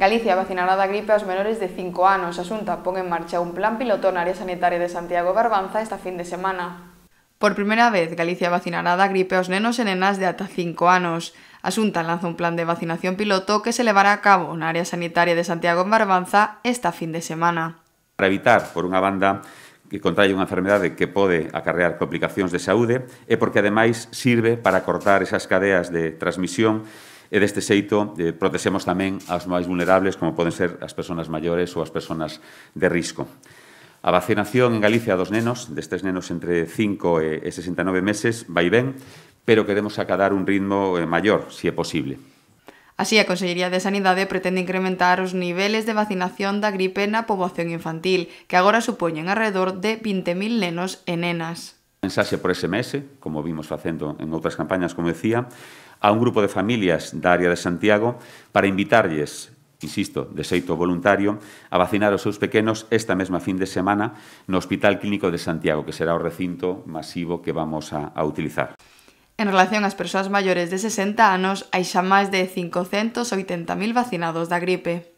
Galicia vacinará da gripe aos menores de 5 anos. A Xunta pon en marcha un plan piloto na área sanitaria de Santiago Barbanza esta fin de semana. Por primeira vez, Galicia vacinará da gripe aos nenos e nenas de ata 5 anos. A Xunta lanza un plan de vacinación piloto que se levará a cabo na área sanitaria de Santiago Barbanza esta fin de semana. Para evitar, por unha banda, que contraia unha enfermedade que pode acarrear complicacións de saúde e porque ademais sirve para cortar esas cadeas de transmisión E deste xeito, eh, protexemos tamén aos máis vulnerables, como poden ser as persoas maiores ou as persoas de risco. A vacinación en Galicia dos nenos, destes nenos entre 5 e 69 meses, vai ben, pero queremos acadar un ritmo eh, maior, se si é posible. Así, a Consellería de Sanidade pretende incrementar os niveles de vacinación da gripe na poboación infantil, que agora supoñen alrededor de 20.000 nenos e nenas mensaxe por SMS, como vimos facendo en outras campañas, como decía, a un grupo de familias da área de Santiago para invitarlles insisto, de xeito voluntario, a vacinar os seus pequenos esta mesma fin de semana no Hospital Clínico de Santiago, que será o recinto masivo que vamos a, a utilizar. En relación ás persoas maiores de 60 anos, hai xa máis de 580.000 vacinados da gripe.